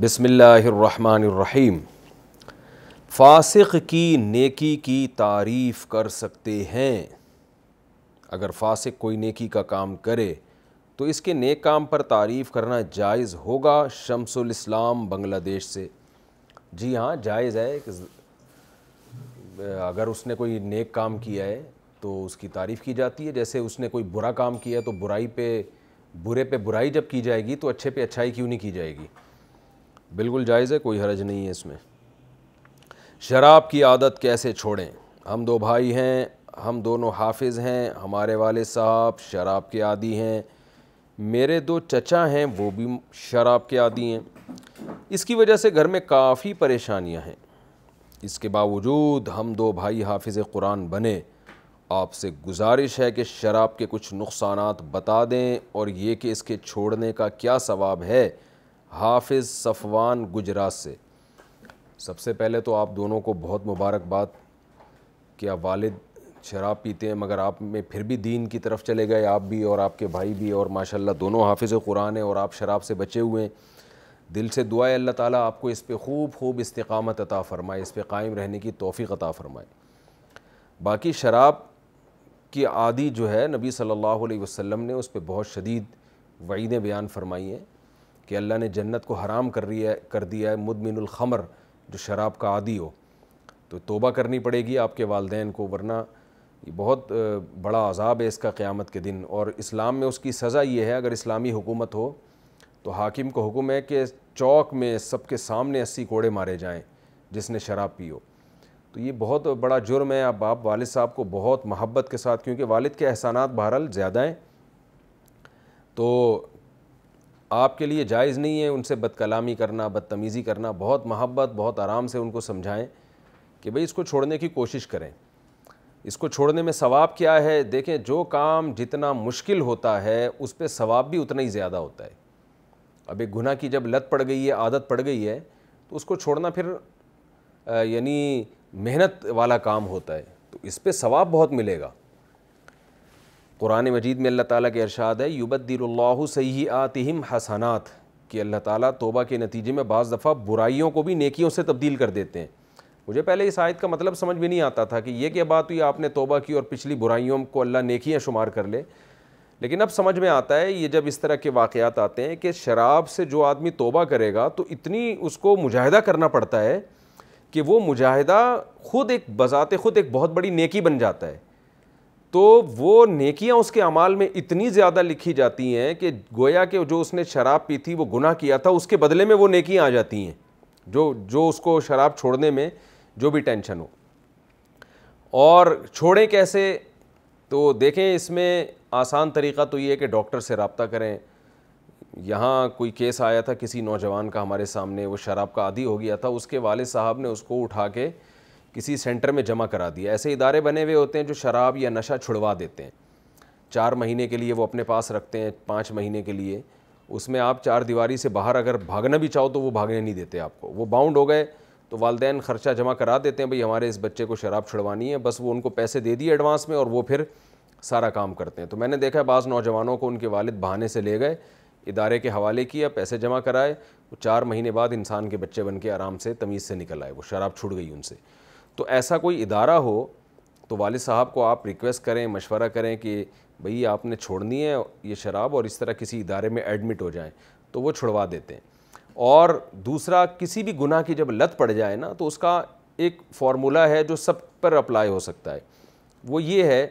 बसमीम फासिक की नेकी की तारीफ़ कर सकते हैं अगर फासिक कोई नेकी का काम करे तो इसके नेक काम पर तारीफ़ करना जायज़ होगा शमसुल इस्लाम बांग्लादेश से जी हाँ जायज़ है अगर उसने कोई नेक काम किया है तो उसकी तारीफ़ की जाती है जैसे उसने कोई बुरा काम किया तो बुराई पे बुरे पे बुराई जब की जाएगी तो अच्छे पे अच्छाई क्यों नहीं की जाएगी बिल्कुल जायज़ है कोई हरज नहीं है इसमें शराब की आदत कैसे छोड़ें हम दो भाई हैं हम दोनों हाफिज़ हैं हमारे वाले साहब शराब के आदि हैं मेरे दो चचा हैं वो भी शराब के आदि हैं इसकी वजह से घर में काफ़ी परेशानियां हैं इसके बावजूद हम दो भाई हाफिज़ कुरान बने आपसे गुजारिश है कि शराब के कुछ नुकसान बता दें और ये कि इसके छोड़ने का क्या सवाब है हाफिज़ सफ़वान गुजरात से सबसे पहले तो आप दोनों को बहुत मुबारकबाद कि आप वालिद शराब पीते हैं मगर आप में फिर भी दीन की तरफ चले गए आप भी और आपके भाई भी और माशाल्लाह दोनों हाफिज़ कुरान हैं और आप शराब से बचे हुए हैं दिल से दुआ अल्लाह ताला आपको इस पर खूब खूब इस्तकामत अता फ़रमाए इस पर कायम रहने की तोफ़ी अता फ़रमाए बाकी शराब की आदि जो है नबी सल्लल्लाहु अलैहि वसल्लम ने उस पर बहुत शदीद वईदें बयान फरमाई हैं कि अल्लाह ने जन्नत को हराम कर रही है कर दिया है मुदमिनखमर जो शराब का आदि हो तो तोबा करनी पड़ेगी आपके वालदेन को वरना ये बहुत बड़ा अजाब है इसका क़्यामत के दिन और इस्लाम में उसकी सज़ा ये है अगर इस्लामी हुकूमत हो तो हाकिम को हुक्म है कि चौक में सबके सामने अस्सी कोड़े मारे जाएं जिसने शराब पी हो तो ये बहुत बड़ा जुर्म है अब आप वालिद साहब को बहुत महब्बत के साथ क्योंकि वालिद के एहसानात बहरहाल ज़्यादा हैं तो आपके लिए जायज़ नहीं है उनसे बदकलामी करना बदतमीज़ी करना बहुत महब्बत बहुत आराम से उनको समझाएं कि भाई इसको छोड़ने की कोशिश करें इसको छोड़ने में सवाब क्या है देखें जो काम जितना मुश्किल होता है उस पर सवाब भी उतना ही ज़्यादा होता है अब एक गुनाह की जब लत पड़ गई है आदत पड़ गई है तो उसको छोड़ना फिर यानी मेहनत वाला काम होता है तो इस पर सवाब बहुत मिलेगा कुरान मजीद में अल्लाह ताला के अरशाद है युबद्दिल्लाहु सही आतिम हसनात कि अल्लाह ताला तौबा के नतीजे में बज़ दफ़ा बुराइयों को भी नेकियों से तब्दील कर देते हैं मुझे पहले इस आयत का मतलब समझ में नहीं आता था कि यह क्या बात हुई आपने तोबा की और पिछली बुराइयों को अल्लाह नेकियाँ शुमार कर ले लेकिन अब समझ में आता है ये जब इस तरह के वाक़ आते हैं कि शराब से जो आदमी तोबा करेगा तो इतनी उसको मुजाहिदा करना पड़ता है कि वो मुजाहिदा ख़ुद एक बज़ात ख़ुद एक बहुत बड़ी नेकी बन जाता है तो वो नेकियां उसके अमाल में इतनी ज़्यादा लिखी जाती हैं कि गोया के जो उसने शराब पी थी वो गुनाह किया था उसके बदले में वो नेकियां आ जाती हैं जो जो उसको शराब छोड़ने में जो भी टेंशन हो और छोड़ें कैसे तो देखें इसमें आसान तरीका तो ये है कि डॉक्टर से रबता करें यहाँ कोई केस आया था किसी नौजवान का हमारे सामने वो शराब का आदि हो गया था उसके वाले साहब ने उसको उठा के किसी सेंटर में जमा करा दिया ऐसे इदारे बने हुए होते हैं जो शराब या नशा छुड़वा देते हैं चार महीने के लिए वो अपने पास रखते हैं पाँच महीने के लिए उसमें आप चार दीवारी से बाहर अगर भागना भी चाहो तो वो भागने नहीं देते आपको वो बाउंड हो गए तो वालदेन ख़र्चा जमा करा देते हैं भाई हमारे इस बच्चे को शराब छुड़वानी है बस वो उनको पैसे दे दिए एडवांस में और वो फिर सारा काम करते हैं तो मैंने देखा बाज़ नौजवानों को उनके वालिद बहाने से ले गए इदारे के हवाले किया पैसे जमा कराए वो चार महीने बाद इंसान के बच्चे बन के आराम से तमीज़ से निकल आए वो शराब छुड़ गई उनसे तो ऐसा कोई इदारा हो तो वाले साहब को आप रिक्वेस्ट करें मशवरा करें कि भई आपने छोड़नी है ये शराब और इस तरह किसी इदारे में एडमिट हो जाएं तो वो छुड़वा देते हैं और दूसरा किसी भी गुनाह की जब लत पड़ जाए ना तो उसका एक फार्मूला है जो सब पर अप्लाई हो सकता है वो ये है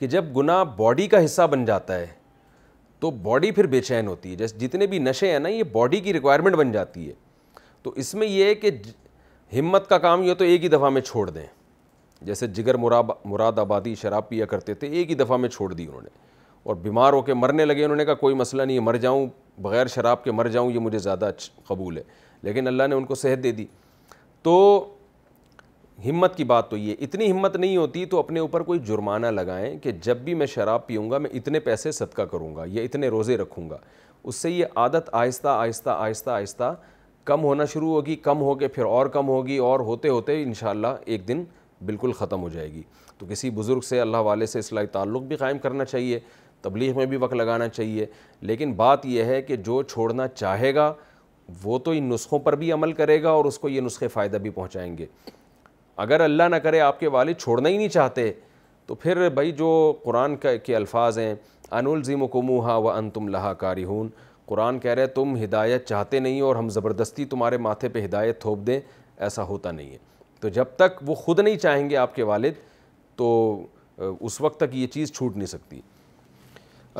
कि जब गुनाह बॉडी का हिस्सा बन जाता है तो बॉडी फिर बेचैन होती है जैसे जितने भी नशे हैं ना ये बॉडी की रिक्वायरमेंट बन जाती है तो इसमें ये है कि हिम्मत का काम यह तो एक ही दफ़ा में छोड़ दें जैसे जिगर मुराब आबादी शराब पिया करते थे एक ही दफ़ा में छोड़ दी उन्होंने और बीमार होकर मरने लगे उन्होंने कहा कोई मसला नहीं है मर जाऊँ बग़ैर शराब के मर जाऊँ ये मुझे ज़्यादा कबूल है लेकिन अल्लाह ने उनको सेहत दे दी तो हिम्मत की बात तो ये इतनी हिम्मत नहीं होती तो अपने ऊपर कोई जुर्माना लगाएं कि जब भी मैं शराब पीऊँगा मैं इतने पैसे सदका करूँगा या इतने रोज़े रखूँगा उससे ये आदत आहिस्ता आहिस्ता आहिस्ता आहिस्ता कम होना शुरू होगी कम होके फिर और कम होगी और होते होते इन एक दिन बिल्कुल ख़त्म हो जाएगी तो किसी बुज़ुर्ग से अल्लाह वाले से इसलाही ताल्लुक़ भी कायम करना चाहिए तबलीग में भी वक्त लगाना चाहिए लेकिन बात यह है कि जो छोड़ना चाहेगा वो तो इन नुस्खों पर भी अमल करेगा और उसको ये नुस्खे फ़ायदा भी पहुँचाएँगे अगर अल्लाह ना करे आपके वाले छोड़ना ही नहीं चाहते तो फिर भाई जो कुरान के अल्फाज हैं अनउलज़िमकुमूहा व अन तुम लहा कारिहून कुरान कह रहे तुम हिदायत चाहते नहीं और हम ज़बरदस्ती तुम्हारे माथे पे हिदायत थोप दें ऐसा होता नहीं है तो जब तक वो ख़ुद नहीं चाहेंगे आपके वालिद तो उस वक्त तक ये चीज़ छूट नहीं सकती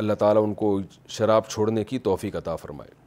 अल्लाह ताला उनको शराब छोड़ने की तोहफ़ी का फ़रमाए